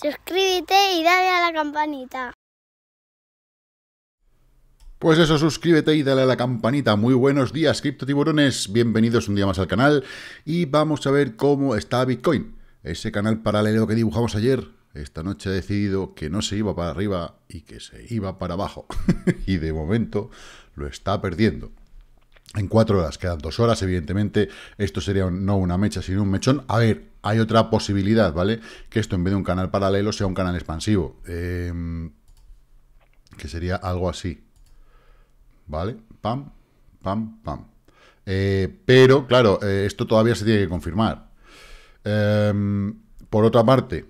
suscríbete y dale a la campanita. Pues eso, suscríbete y dale a la campanita. Muy buenos días, cripto tiburones. Bienvenidos un día más al canal y vamos a ver cómo está Bitcoin. Ese canal paralelo que dibujamos ayer, esta noche ha decidido que no se iba para arriba y que se iba para abajo. y de momento lo está perdiendo. En cuatro horas, quedan dos horas, evidentemente, esto sería no una mecha, sino un mechón. A ver, hay otra posibilidad, ¿vale? Que esto en vez de un canal paralelo sea un canal expansivo. Em, que sería algo así. ¿Vale? Pam, pam, pam. Eh, pero, claro, eh, esto todavía se tiene que confirmar. Em, por otra parte,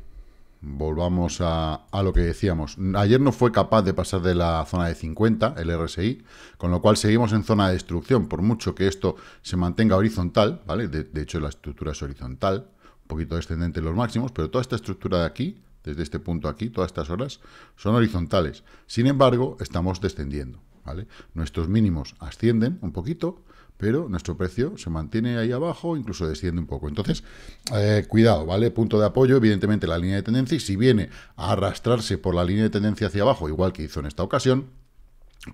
volvamos a, lo que decíamos. Ayer no fue capaz de pasar de la zona de 50, el RSI, con lo cual seguimos en zona de destrucción, por mucho que esto se mantenga horizontal, ¿vale? De, hecho, la estructura es horizontal, un poquito descendente en los máximos, pero toda esta estructura de aquí, desde este punto aquí, todas estas horas, son horizontales. Sin embargo, estamos descendiendo, ¿vale? Nuestros mínimos ascienden un poquito, pero nuestro precio se mantiene ahí abajo, incluso desciende un poco. Entonces, eh, cuidado, ¿vale? Punto de apoyo, evidentemente, la línea de tendencia, y si viene a arrastrarse por la línea de tendencia hacia abajo, igual que hizo en esta ocasión,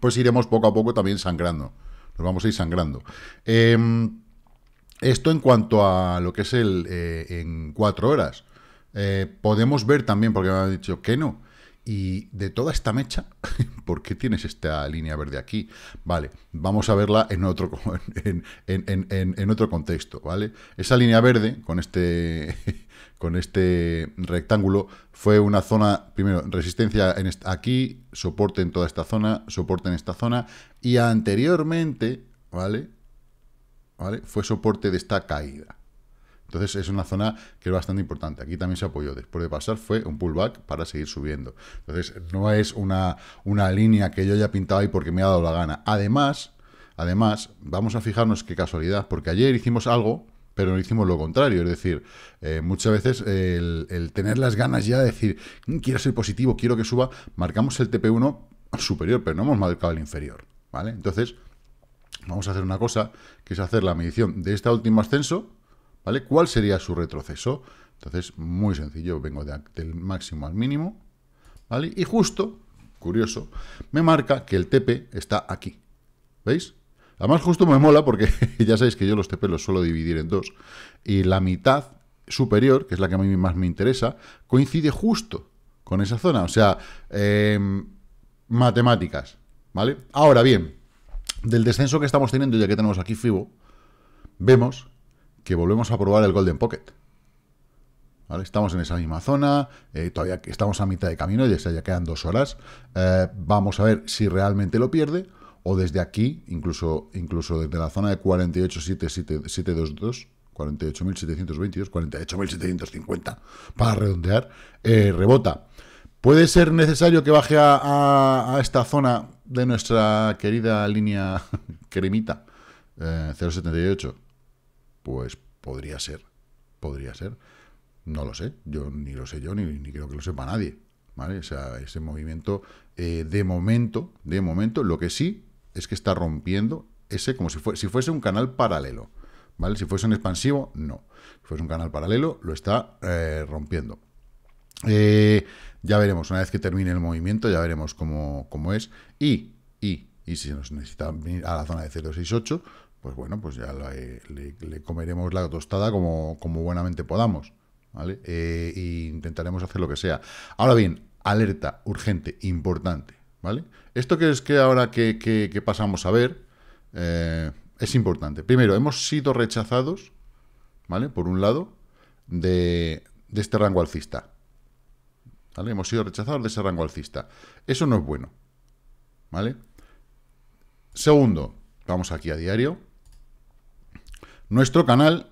pues iremos poco a poco también sangrando. Nos vamos a ir sangrando. Em, esto en cuanto a lo que es el eh, en cuatro horas. Eh, podemos ver también, porque me han dicho que no, y de toda esta mecha, ¿por qué tienes esta línea verde aquí? Vale, vamos a verla en otro, en, otro contexto, ¿vale? Esa línea verde con este, con este rectángulo fue una zona, primero, resistencia aquí, soporte en toda esta zona, soporte en esta zona, y anteriormente, ¿vale? ¿Vale? Fue soporte de esta caída, entonces es una zona que es bastante importante. Aquí también se apoyó. Después de pasar fue un pullback para seguir subiendo. Entonces no es una, línea que yo haya pintado ahí porque me ha dado la gana. Además, además, vamos a fijarnos qué casualidad, porque ayer hicimos algo pero no hicimos lo contrario. Es decir, eh, muchas veces el, el, tener las ganas ya de decir, mm, quiero ser positivo, quiero que suba, marcamos el TP1 superior, pero no hemos marcado el inferior. ¿vale? Entonces, vamos a hacer una cosa, que es hacer la medición de este último ascenso, ¿Cuál sería su retroceso? Entonces, muy sencillo, vengo del máximo al mínimo, ¿vale? Y justo, curioso, me marca que el TP está aquí, ¿veis? Además, justo me mola porque ya sabéis que yo los TP los suelo dividir en dos. Y la mitad superior, que es la que a mí más me interesa, coincide justo con esa zona. O sea, em, matemáticas, ¿vale? Ahora bien, del descenso que estamos teniendo, ya que tenemos aquí FIBO, vemos que volvemos a probar el Golden Pocket. Estamos en esa misma zona, eh, todavía estamos a mitad de camino, ya, ya quedan dos horas. Eh, vamos a ver si realmente lo pierde o desde aquí, incluso, incluso desde la zona de 48.722, 48.722, 48.750, para redondear, eh, rebota. Puede ser necesario que baje a, a esta zona de nuestra querida línea cremita 078 pues podría ser, podría ser. No lo sé, yo ni lo sé yo, ni, ni creo que lo sepa nadie. ¿Vale? O sea, ese movimiento, eh, de momento, de momento, lo que sí es que está rompiendo ese, como si, si fuese un canal paralelo. ¿Vale? Si fuese un expansivo, no. Si fuese un canal paralelo, lo está eh, rompiendo. Eh, ya veremos, una vez que termine el movimiento, ya veremos cómo, es. Y, y, y si nos necesita venir a la zona de 068, pues bueno, pues ya eh, le, comeremos la tostada como, como buenamente podamos. ¿vale? e intentaremos hacer lo que sea. Ahora bien, alerta urgente, importante. ¿vale? Esto que es que ahora que, pasamos a ver eh, es importante. Primero, hemos sido rechazados, ¿vale? Por un lado, de, de este rango alcista. ¿Vale? Hemos sido rechazados de ese rango alcista. Eso no es bueno. ¿Vale? Segundo, vamos aquí a diario. Nuestro canal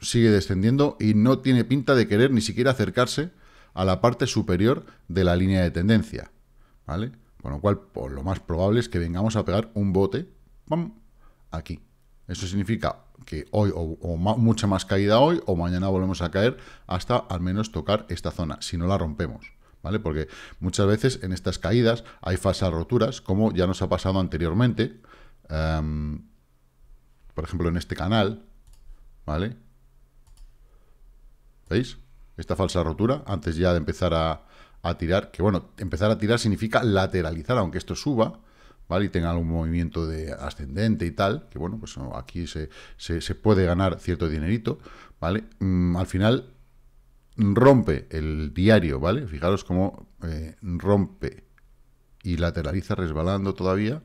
sigue descendiendo y no tiene pinta de querer ni siquiera acercarse a la parte superior de la línea de tendencia, ¿vale? Con lo cual, lo más probable es que vengamos a pegar un bote aquí. Eso significa que hoy o, mucha más caída hoy o mañana volvemos a caer hasta al menos tocar esta zona, si no la rompemos. ¿Vale? Porque muchas veces en estas caídas hay falsas roturas, como ya nos ha pasado anteriormente. Em, por ejemplo, en este canal, ¿vale? ¿Veis? Esta falsa rotura, antes ya de empezar a, tirar, que bueno, empezar a tirar significa lateralizar, aunque esto suba, ¿vale? Y tenga algún movimiento de ascendente y tal, que bueno, pues oh, aquí se, puede ganar cierto dinerito, ¿vale? Mm, al final rompe el diario, ¿vale? Fijaros cómo eh, rompe y lateraliza resbalando todavía,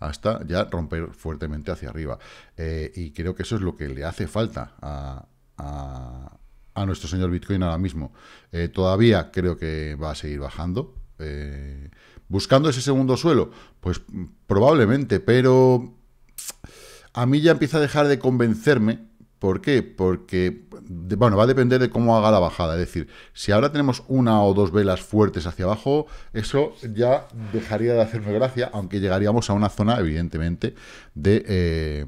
hasta ya romper fuertemente hacia arriba. Eh, y creo que eso es lo que le hace falta a, nuestro señor Bitcoin ahora mismo. Eh, todavía creo que va a seguir bajando. Eh, ¿Buscando ese segundo suelo? Pues mm, probablemente, pero a mí ya empieza a dejar de convencerme ¿Por qué? Porque, bueno, va a depender de cómo haga la bajada. Es decir, si ahora tenemos una o dos velas fuertes hacia abajo, eso ya dejaría de hacerme gracia, aunque llegaríamos a una zona, evidentemente, de eh,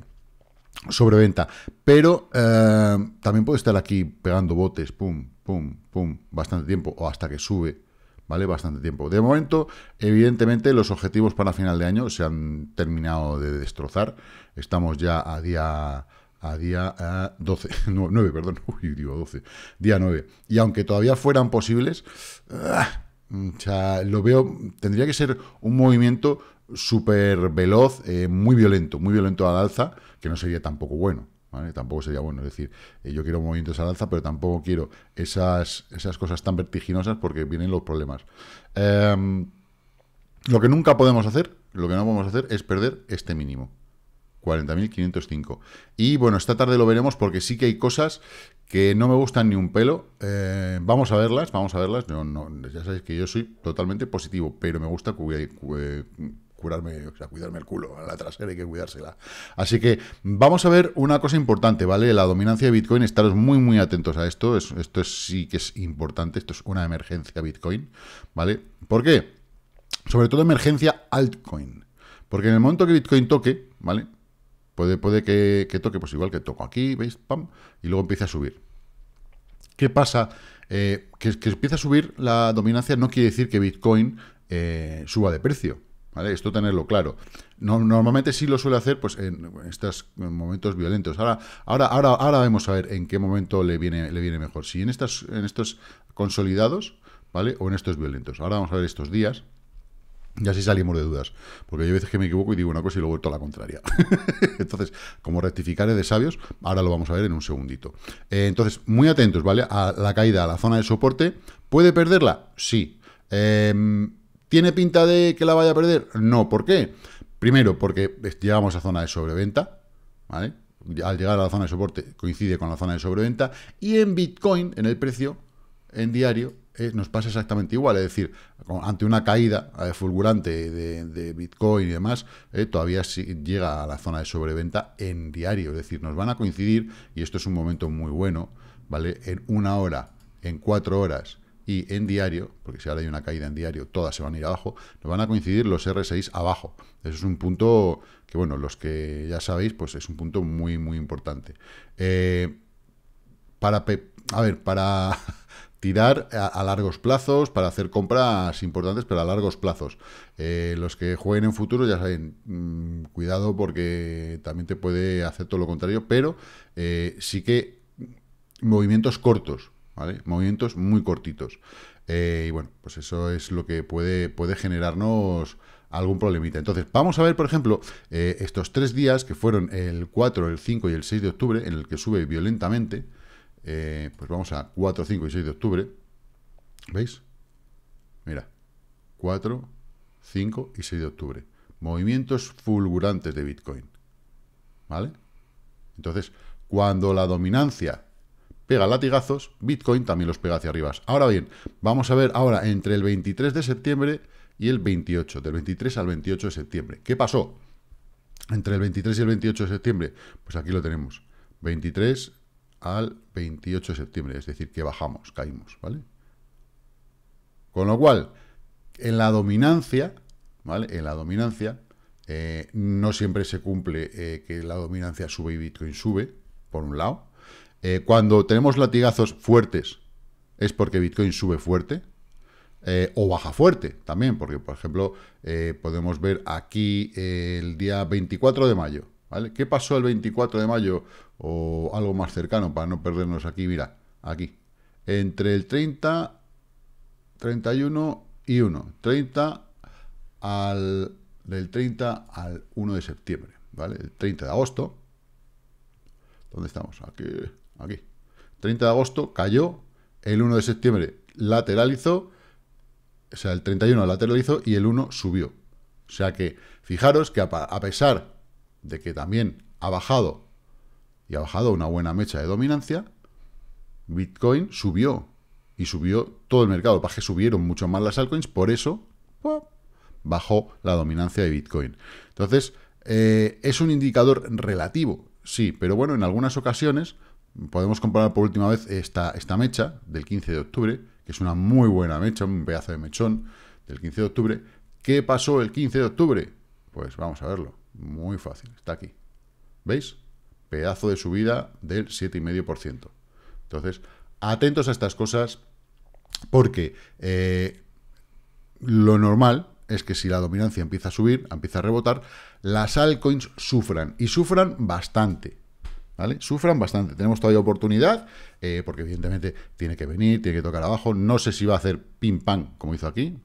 sobreventa. Pero eh, también puede estar aquí pegando botes, pum, pum, pum, bastante tiempo, o hasta que sube, ¿vale? Bastante tiempo. De momento, evidentemente, los objetivos para final de año se han terminado de destrozar. Estamos ya a día a día a 12, 9, perdón, digo 12, día 9. Y aunque todavía fueran posibles, ah, lo veo, tendría que ser un movimiento súper veloz, eh, muy violento, muy violento al alza, que no sería tampoco bueno. ¿Vale? Tampoco sería bueno, es decir, eh, yo quiero movimientos al alza, pero tampoco quiero esas, esas cosas tan vertiginosas porque vienen los problemas. Em, lo que nunca podemos hacer, lo que no podemos hacer es perder este mínimo. 40.505. Y bueno, esta tarde lo veremos porque sí que hay cosas que no me gustan ni un pelo. Eh, vamos a verlas, vamos a verlas. no, ya sabéis que yo soy totalmente positivo, pero me gusta curarme, o sea, cuidarme el culo, a la trasera hay que cuidársela. Así que vamos a ver una cosa importante, ¿vale? La dominancia de Bitcoin, estaros muy, muy atentos a esto, esto es, sí que es importante, esto es una emergencia Bitcoin, ¿vale? ¿Por qué? Sobre todo emergencia altcoin, porque en el momento que Bitcoin toque, ¿vale? Puede, que, toque, pues igual que toco aquí, ¿veis? Pam, y luego empieza a subir. ¿Qué pasa? Eh, que, que empieza a subir la dominancia no quiere decir que Bitcoin eh, suba de precio. ¿Vale? Esto tenerlo claro. No, normalmente sí lo suele hacer pues, en estos momentos violentos. Ahora, ahora, ahora, ahora vamos a ver en qué momento le viene, le viene mejor. Si en, estas, en estos consolidados, ¿vale? O en estos violentos. Ahora vamos a ver estos días. Y así salimos de dudas. Porque hay veces que me equivoco y digo una cosa y luego a la contraria. entonces, como rectificar es de sabios, ahora lo vamos a ver en un segundito. Eh, entonces, muy atentos, ¿vale? A la caída, a la zona de soporte. ¿Puede perderla? Sí. Em, ¿Tiene pinta de que la vaya a perder? No. ¿Por qué? Primero, porque llegamos a zona de sobreventa, ¿vale? Al llegar a la zona de soporte coincide con la zona de sobreventa. Y en Bitcoin, en el precio, en diario, eh, nos pasa exactamente igual. Es decir, ante una caída eh, fulgurante de, Bitcoin y demás, eh, todavía llega a la zona de sobreventa en diario. Es decir, nos van a coincidir, y esto es un momento muy bueno, ¿vale? En una hora, en cuatro horas y en diario, porque si ahora hay una caída en diario, todas se van a ir abajo, nos van a coincidir los R6 abajo. Eso es un punto que, bueno, los que ya sabéis, pues es un punto muy, muy importante. para... A ver, para... tirar a, largos plazos para hacer compras importantes, pero a largos plazos. Eh, los que jueguen en futuro ya saben, mm, cuidado porque también te puede hacer todo lo contrario, pero eh, sí que movimientos cortos, ¿vale? Movimientos muy cortitos. Eh, y bueno, pues eso es lo que puede, puede generarnos algún problemita. Entonces, vamos a ver, por ejemplo, estos tres días que fueron el 4, el 5 y el 6 de octubre, en el que sube violentamente, eh, pues vamos a 4, 5 y 6 de octubre. ¿Veis? Mira, 4, 5 y 6 de octubre. Movimientos fulgurantes de Bitcoin. ¿Vale? Entonces, cuando la dominancia pega latigazos, Bitcoin también los pega hacia arriba. Ahora bien, vamos a ver ahora entre el 23 de septiembre y el 28, del 23 al 28 de septiembre. ¿Qué pasó? Entre el 23 y el 28 de septiembre, pues aquí lo tenemos. 23, al 28 de septiembre, es decir, que bajamos, caímos, ¿vale? Con lo cual, en la dominancia, ¿vale? En la dominancia, eh, no siempre se cumple eh, que la dominancia sube y Bitcoin sube, por un lado. Eh, cuando tenemos latigazos fuertes, es porque Bitcoin sube fuerte, o baja fuerte también, porque por ejemplo podemos ver aquí el día 24 de mayo, ¿Qué pasó el 24 de mayo? O algo más cercano, para no perdernos aquí, mira, aquí. Entre el 30, 31 y 1. 30 al, del 30 al 1 de septiembre, ¿vale? El 30 de agosto. ¿Dónde estamos? Aquí, aquí. 30 de agosto cayó, el 1 de septiembre lateralizó, o sea, el 31 lateralizó y el 1 subió. O sea que, fijaros que a, a pesar de que también ha bajado y ha bajado una buena mecha de dominancia, Bitcoin subió y subió todo el mercado. Para que subieron mucho más las altcoins, por eso bajó la dominancia de Bitcoin. Entonces, eh, es un indicador relativo, sí, pero bueno, en algunas ocasiones podemos comparar por última vez esta, esta mecha del 15 de octubre, que es una muy buena mecha, un pedazo de mechón del 15 de octubre. ¿Qué pasó el 15 de octubre? Pues vamos a verlo. Muy fácil, está aquí. ¿Veis? Pedazo de subida del 7,5%. Entonces, atentos a estas cosas porque eh, lo normal es que si la dominancia empieza a subir, empieza a rebotar, las altcoins sufran y sufran bastante. ¿Vale? Sufran bastante. Tenemos todavía oportunidad, eh, porque evidentemente tiene que venir, tiene que tocar abajo. No sé si va a hacer pim pam, como hizo aquí,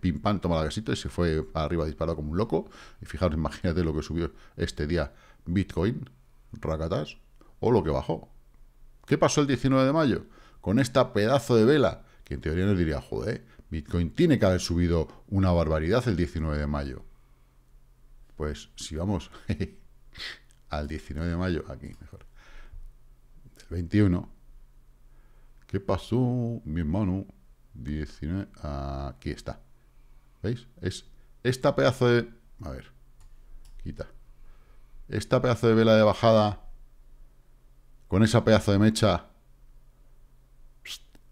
pim pam, toma la gasito y se fue arriba disparado como un loco. Y fijaros, imagínate lo que subió este día Bitcoin, racatas, o lo que bajó. ¿Qué pasó el 19 de mayo? Con esta pedazo de vela, que en teoría nos diría, joder, Bitcoin tiene que haber subido una barbaridad el 19 de mayo. Pues si vamos al 19 de mayo, aquí mejor, del 21, ¿qué pasó, mi hermano? 19, aquí está. ¿Veis? Es esta pedazo de... A ver, quita. Esta pedazo de vela de bajada con esa pedazo de mecha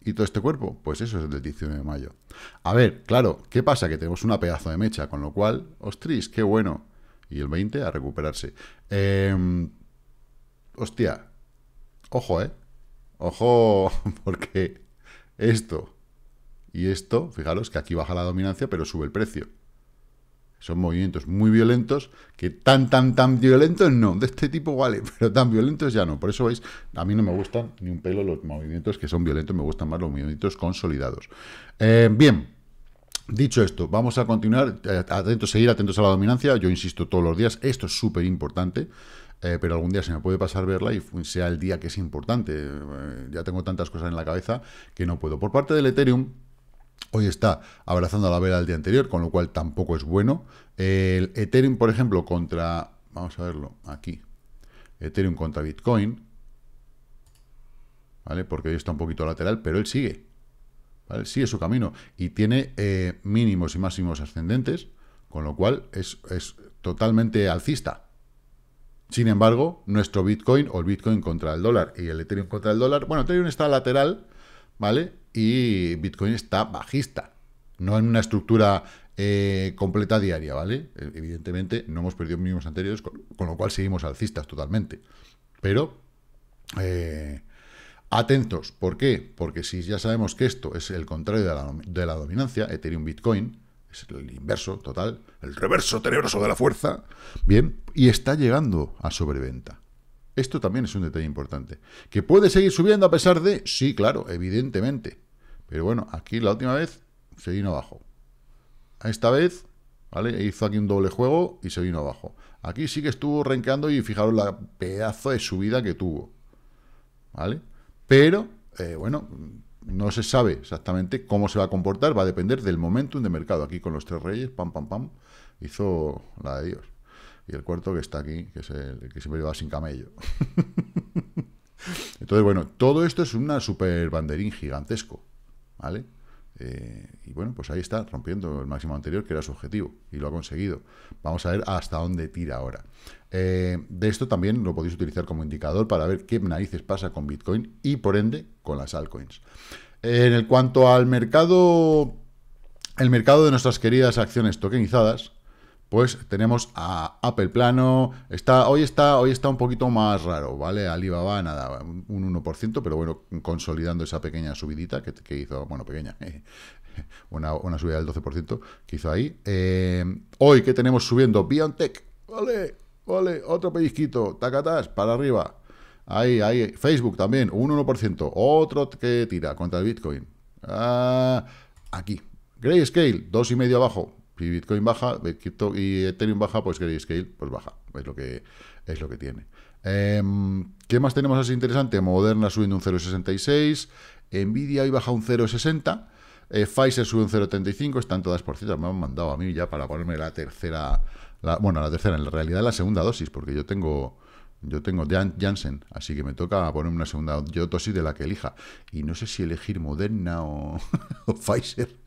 y todo este cuerpo? Pues eso es el del 19 de mayo. A ver, claro, ¿qué pasa? Que tenemos una pedazo de mecha, con lo cual, ostris, qué bueno. Y el 20 a recuperarse. Em, hostia, ojo, ¿eh? Ojo, porque esto y esto, fijaros que aquí baja la dominancia, pero sube el precio. Son movimientos muy violentos, que tan, tan, tan violentos no. De este tipo vale, pero tan violentos ya no. Por eso veis, a mí no me gustan ni un pelo los movimientos que son violentos, me gustan más los movimientos consolidados. Eh, bien, Dicho esto, vamos a continuar, eh, atentos, seguir atentos a la dominancia, yo insisto todos los días, esto es súper importante, eh, pero algún día se me puede pasar verla y sea el día que es importante, ya tengo tantas cosas en la cabeza que no puedo. Por parte del Ethereum, Hoy está abrazando la vela del día anterior, con lo cual tampoco es bueno. El Ethereum, por ejemplo, contra... Vamos a verlo aquí. Ethereum contra Bitcoin. ¿Vale? Porque hoy está un poquito lateral, pero él sigue. ¿Vale? Sigue su camino. Y tiene eh, mínimos y máximos ascendentes, con lo cual es, es totalmente alcista. Sin embargo, nuestro Bitcoin o el Bitcoin contra el dólar y el Ethereum contra el dólar, bueno, Ethereum está lateral, ¿vale? Y Bitcoin está bajista, no en una estructura eh, completa diaria, ¿vale? Evidentemente no hemos perdido mínimos anteriores, con, lo cual seguimos alcistas totalmente. Pero... Eh, atentos, ¿por qué? Porque si ya sabemos que esto es el contrario de la, de la, dominancia, Ethereum Bitcoin, es el inverso total, el reverso tenebroso de la fuerza, bien, y está llegando a sobreventa. Esto también es un detalle importante. ¿Que puede seguir subiendo a pesar de...? Sí, claro, evidentemente. Pero bueno, aquí la última vez se vino abajo. Esta vez, ¿vale? E hizo aquí un doble juego y se vino abajo. Aquí sí que estuvo renqueando y fijaros la pedazo de subida que tuvo. ¿Vale? Pero, eh, bueno, no se sabe exactamente cómo se va a comportar. Va a depender del momentum de mercado. Aquí con los tres reyes, pam, pam, pam, hizo la de Dios. Y el cuarto que está aquí, que es el, que siempre lleva sin camello. Entonces, bueno, todo esto es un super banderín gigantesco, ¿vale? Eh, y bueno, pues ahí está, rompiendo el máximo anterior, que era su objetivo, y lo ha conseguido. Vamos a ver hasta dónde tira ahora. Eh, de esto también lo podéis utilizar como indicador para ver qué narices pasa con Bitcoin y, por ende, con las altcoins. En el cuanto al mercado, el mercado de nuestras queridas acciones tokenizadas, pues tenemos a Apple plano, está, hoy, está, hoy está un poquito más raro, ¿vale? Alibaba, nada, un 1%, pero bueno, consolidando esa pequeña subidita que, hizo, bueno, pequeña, una, subida del 12% que hizo ahí. Eh, hoy que tenemos subiendo BioNTech, vale, vale, otro pellizquito, tacatás, para arriba. Ahí, ahí, Facebook también, un 1%, otro que tira contra el Bitcoin. Ah, aquí, Grayscale, 2,5 abajo, Bitcoin baja, Bitcoin y Ethereum baja, pues queréis Grayscale pues baja. Es lo que, es lo que tiene. Em, ¿Qué más tenemos así interesante? Moderna subiendo un 0,66. Nvidia hoy baja un 0,60. Eh, Pfizer sube un 0,35. Están todas por cierto. Me han mandado a mí ya para ponerme la tercera. bueno, la tercera, en realidad la segunda dosis, porque yo tengo. Yo tengo Janssen, así que me toca ponerme una segunda dosis de la que elija. Y no sé si elegir Moderna o Pfizer.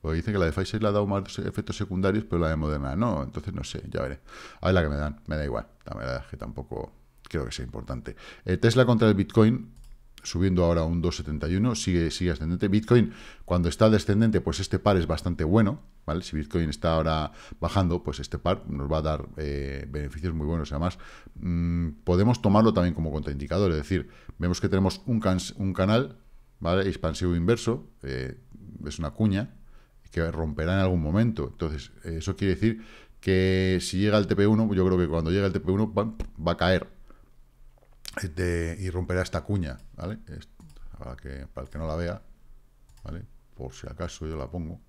Porque dicen que la de Pfizer le ha dado más efectos secundarios, pero la de Moderna no. Entonces no sé, ya veré. A ver la que me dan, me da igual. La verdad que tampoco creo que sea importante. Eh, Tesla contra el Bitcoin, subiendo ahora un 2,71, sigue, sigue ascendente. Bitcoin, cuando está descendente, pues este par es bastante bueno, ¿vale? Si Bitcoin está ahora bajando, pues este par nos va a dar eh, beneficios muy buenos. Además, mm, podemos tomarlo también como contraindicador, es decir, vemos que tenemos un, canal, Expansivo inverso, eh, es una cuña, que romperá en algún momento. Entonces, eh, eso quiere decir que si llega el TP1, yo creo que cuando llega el TP1 va, a caer este, y romperá esta cuña, ¿vale? Para, que, para el que no la vea, ¿vale? Por si acaso yo la pongo.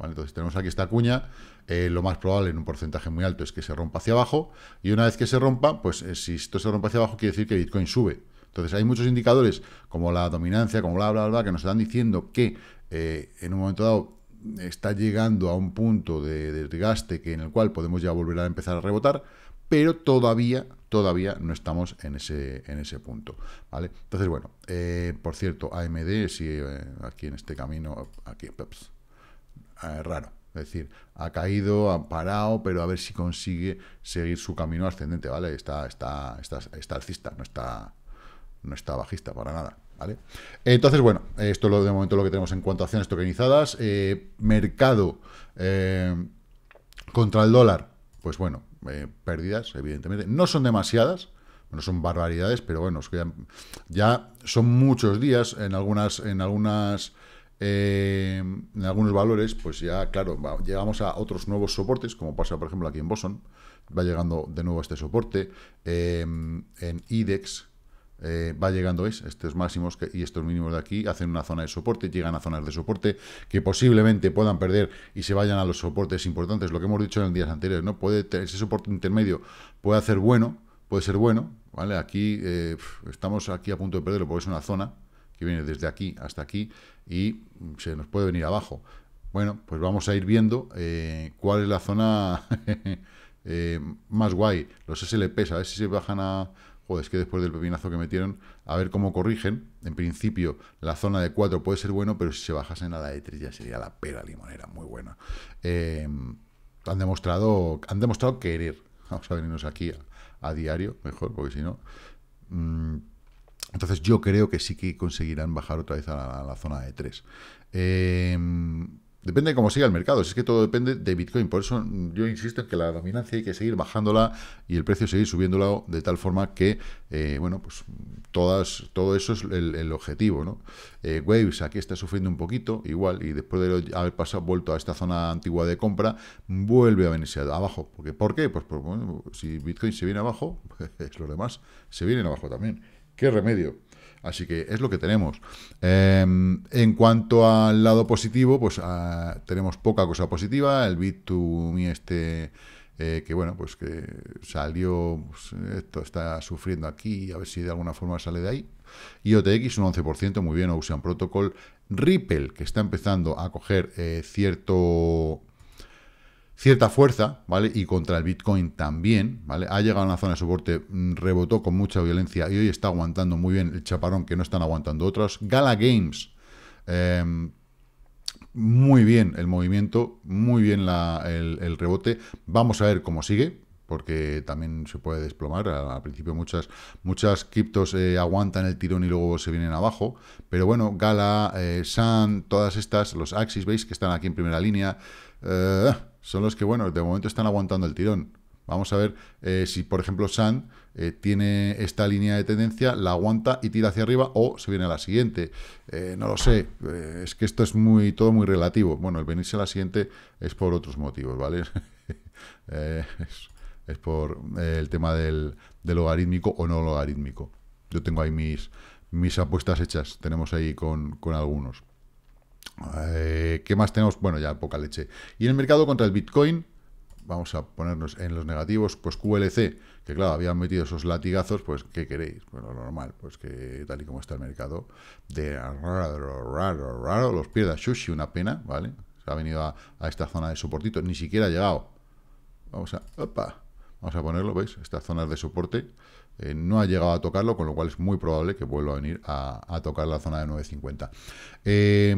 Entonces tenemos aquí esta cuña, eh, lo más probable en un porcentaje muy alto es que se rompa hacia abajo, y una vez que se rompa, pues eh, si esto se rompe hacia abajo, quiere decir que Bitcoin sube. Entonces hay muchos indicadores, como la dominancia, como bla, bla, bla, que nos están diciendo que en un momento dado está llegando a un punto de, desgaste que en el cual podemos ya volver a empezar a rebotar, pero todavía, todavía no estamos en ese, en ese punto, ¿vale? Entonces, bueno, eh, por cierto, AMD sigue eh, aquí en este camino, aquí, peps, eh, raro, es decir, ha caído, ha parado, pero a ver si consigue seguir su camino ascendente, ¿vale? Está, está, está, está alcista, no está, no está bajista para nada. ¿Vale? Entonces, bueno, esto es lo de momento lo que tenemos en cuanto a acciones tokenizadas. Eh, mercado eh, contra el dólar, pues bueno, eh, pérdidas, evidentemente. No son demasiadas, no son barbaridades, pero bueno, ya, son muchos días en algunas, en algunas. en algunos valores, pues ya, claro, llegamos a otros nuevos soportes, como pasa, por ejemplo, aquí en Boson, va llegando de nuevo este soporte, en IDEX, eh, va llegando, ¿veis? Estos máximos y estos mínimos de aquí hacen una zona de soporte, llegan a zonas de soporte que posiblemente puedan perder y se vayan a los soportes importantes, lo que hemos dicho en días anteriores, ¿no? Puede, ese soporte intermedio puede hacer bueno, puede ser bueno, ¿vale? Aquí eh, estamos aquí a punto de perderlo porque es una zona que viene desde aquí hasta aquí y se nos puede venir abajo. Bueno, pues vamos a ir viendo eh, cuál es la zona más guay. Los a ver Si se bajan a joder, es que después del pepinazo que metieron, a ver cómo corrigen. En principio, la zona de 4 puede ser bueno, pero si se bajasen a la de 3 ya sería la pera limonera, muy buena. Em, han, demostrado, han demostrado querer. Vamos a venirnos aquí a, diario, mejor, porque si no... Mm, entonces yo creo que sí que conseguirán bajar otra vez a la, zona de 3. Depende de cómo siga el mercado, es que todo depende de Bitcoin. Por eso mm, yo insisto en que la dominancia hay que seguir bajándola y el precio seguir subiéndola de tal forma que, eh, bueno, pues todas, todo eso es el, objetivo, ¿no? Eh, Waves aquí está sufriendo un poquito, igual, y después de haber pasado, vuelto a esta zona antigua de compra, vuelve a venirse abajo. Porque, ¿Por qué? Pues porque, si Bitcoin se viene abajo, pues los demás se vienen abajo también. ¿Qué remedio? Así que es lo que tenemos. Em, en cuanto al lado positivo, pues ah, tenemos poca cosa positiva. El Bit2Me este... Eh, que bueno, pues que salió, pues, esto está sufriendo aquí, a ver si de alguna forma sale de ahí. IOTX un 11%, muy bien, Ocean Protocol. Ripple, que está empezando a coger eh, cierto cierta fuerza, ¿vale? Y contra el Bitcoin también, ¿vale? Ha llegado a una zona de soporte, mm, rebotó con mucha violencia y hoy está aguantando muy bien el chaparón que no están aguantando otros. Gala Games, em, muy bien el movimiento, muy bien el rebote. Vamos a ver cómo sigue, porque también se puede desplomar. Al principio muchas, muchas criptos eh, aguantan el tirón y luego se vienen abajo. Pero bueno, Gala, eh, Sun, todas estas, los Axis, veis que están aquí en primera línea, eh, son los que, bueno, de momento están aguantando el tirón. Vamos a ver si, por ejemplo, Sun tiene esta línea de tendencia, la aguanta y tira hacia arriba o se viene a la siguiente. no lo sé, es que esto es muy todo muy relativo. Bueno, el venirse a la siguiente es por otros motivos, ¿vale? es por eh, el tema del, logarítmico o no logarítmico. Yo tengo ahí mis, mis apuestas hechas, tenemos ahí con, algunos. Eh, ¿Qué más tenemos? Bueno, ya poca leche. Y el mercado contra el Bitcoin, vamos a ponernos en los negativos, pues QLC, que claro, habían metido esos latigazos, pues ¿qué queréis? Pues lo normal, pues que tal y como está el mercado, de raro, raro, raro, los pierda Shushi, una pena, ¿vale? Se ha venido a, a esta zona de soportito, ni siquiera ha llegado. Vamos a... ¡Opa! Vamos a ponerlo, ¿veis? Estas zonas de soporte eh, no ha llegado a tocarlo, con lo cual es muy probable que vuelva a venir a, tocar la zona de 9.50. Eh,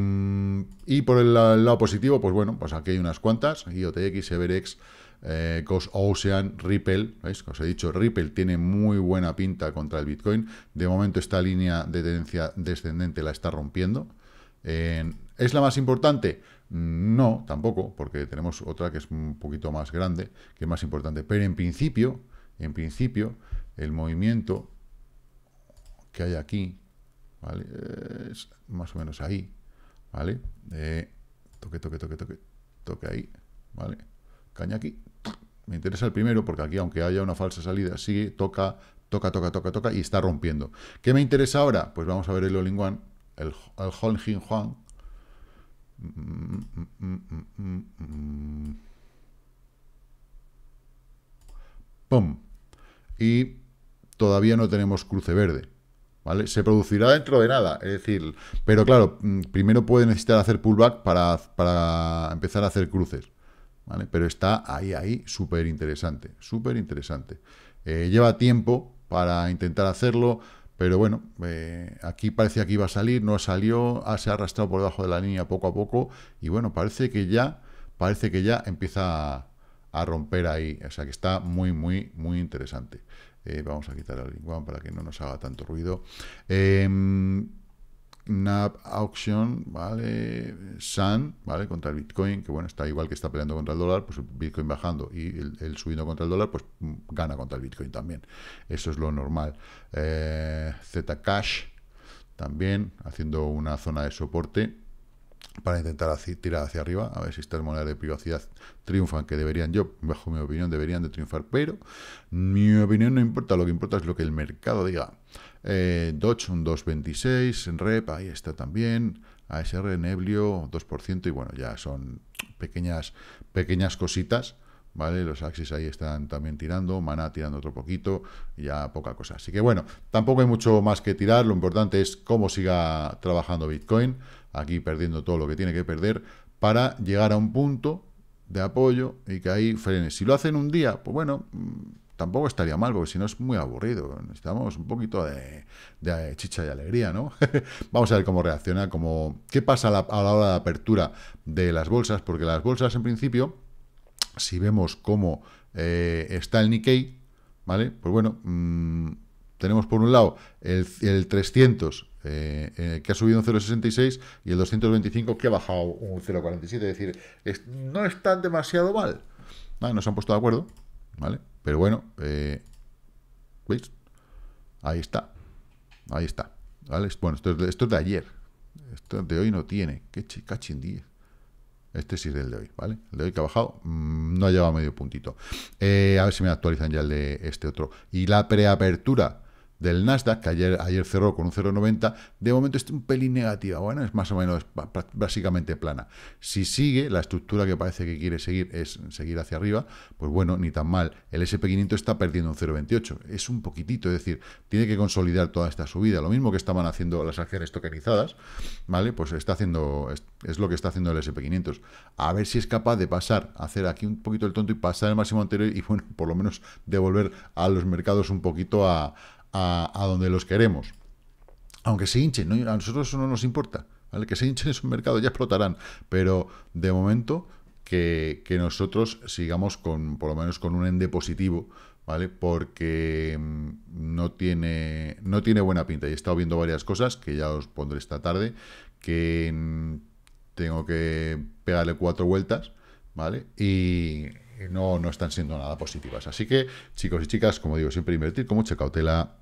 y por el, lado positivo, pues bueno, pues aquí hay unas cuantas, IOTX, Everex, eh, Ocean, Ripple, ¿veis? Os he dicho, Ripple tiene muy buena pinta contra el Bitcoin. De momento esta línea de tendencia descendente la está rompiendo. Eh, ¿Es la más importante? No, tampoco, porque tenemos otra que es un poquito más grande, que es más importante. Pero en principio, en principio, el movimiento que hay aquí, ¿vale? Es más o menos ahí, ¿vale? Eh, toque, toque, toque, toque, toque ahí, ¿vale? Caña aquí. Me interesa el primero porque aquí, aunque haya una falsa salida, sigue, toca, toca, toca, toca, toca y está rompiendo. ¿Qué me interesa ahora? Pues vamos a ver el all el, el Hong Juan, ¡Pum! Y todavía no tenemos cruce verde. ¿Vale? Se producirá dentro de nada, es decir, pero claro, mm, primero puede necesitar hacer pullback para, empezar a hacer cruces, ¿vale? Pero está ahí, ahí, súper interesante, súper interesante. Eh, lleva tiempo para intentar hacerlo, pero bueno, eh, aquí parece que iba a salir, no salió, ah, se ha arrastrado por debajo de la línea poco a poco y bueno, parece que ya, parece que ya empieza a, romper ahí. O sea que está muy, muy, muy interesante. Eh, vamos a quitar el Linguan para que no nos haga tanto ruido. Em, NAB Auction, ¿vale? Sun, ¿vale? Contra el Bitcoin, que bueno, está igual que está peleando contra el dólar, pues Bitcoin bajando y el, subiendo contra el dólar, pues gana contra el Bitcoin también. Eso es lo normal. Z eh, Zcash también haciendo una zona de soporte para intentar tirar hacia arriba, a ver si estas monedas de privacidad triunfan, que deberían, yo, bajo mi opinión, deberían de triunfar, pero mi opinión no importa, lo que importa es lo que el mercado diga. Eh, Dodge un 2,26, Rep, ahí está también, ASR, Neblio 2%, y bueno, ya son pequeñas, pequeñas cositas, ¿vale? Los Axis ahí están también tirando, Mana tirando otro poquito, ya poca cosa. Así que bueno, tampoco hay mucho más que tirar, lo importante es cómo siga trabajando Bitcoin, aquí perdiendo todo lo que tiene que perder, para llegar a un punto de apoyo y que ahí frene. Si lo hacen un día, pues bueno, mm, tampoco estaría mal, porque si no es muy aburrido. Necesitamos un poquito de, chicha y alegría, ¿no? Vamos a ver cómo reacciona, cómo, qué pasa a la, hora de apertura de las bolsas, porque las bolsas en principio, si vemos cómo eh, está el Nikkei, ¿vale? Pues bueno, mm, tenemos por un lado el, 300 eh, eh, que ha subido un 0,66 y el 225 que ha bajado un 0,47. Es decir, no están demasiado mal. nos han puesto de acuerdo, ¿vale? Pero bueno, eh, Ahí está. Ahí está. ¿Vale? Bueno, esto es, de, esto es de ayer. Esto de hoy no tiene. Qué chica 10. Este sí es del de hoy, ¿vale? El de hoy que ha bajado mm, no ha llevado medio puntito. Eh, a ver si me actualizan ya el de este otro. Y la preapertura del Nasdaq, que ayer, ayer cerró con un 0,90, de momento está un pelín negativa, bueno, es más o menos básicamente plana. Si sigue, la estructura que parece que quiere seguir es seguir hacia arriba, pues bueno, ni tan mal. El SP500 está perdiendo un 0,28, es un poquitito, es decir, tiene que consolidar toda esta subida, lo mismo que estaban haciendo las acciones tokenizadas, ¿vale? Pues está haciendo, es, es lo que está haciendo el SP500. A ver si es capaz de pasar, hacer aquí un poquito el tonto y pasar el máximo anterior y bueno, por lo menos devolver a los mercados un poquito a a, donde los queremos. Aunque se hinchen, a nosotros eso no nos importa. ¿vale? Que se hinchen es un mercado, ya explotarán. Pero de momento, que, nosotros sigamos con, por lo menos, con un ende positivo, ¿vale? Porque mm, no tiene, no tiene buena pinta. Y he estado viendo varias cosas que ya os pondré esta tarde, que mm, tengo que pegarle cuatro vueltas, ¿vale? Y no, no están siendo nada positivas. Así que, chicos y chicas, como digo, siempre invertir con mucha cautela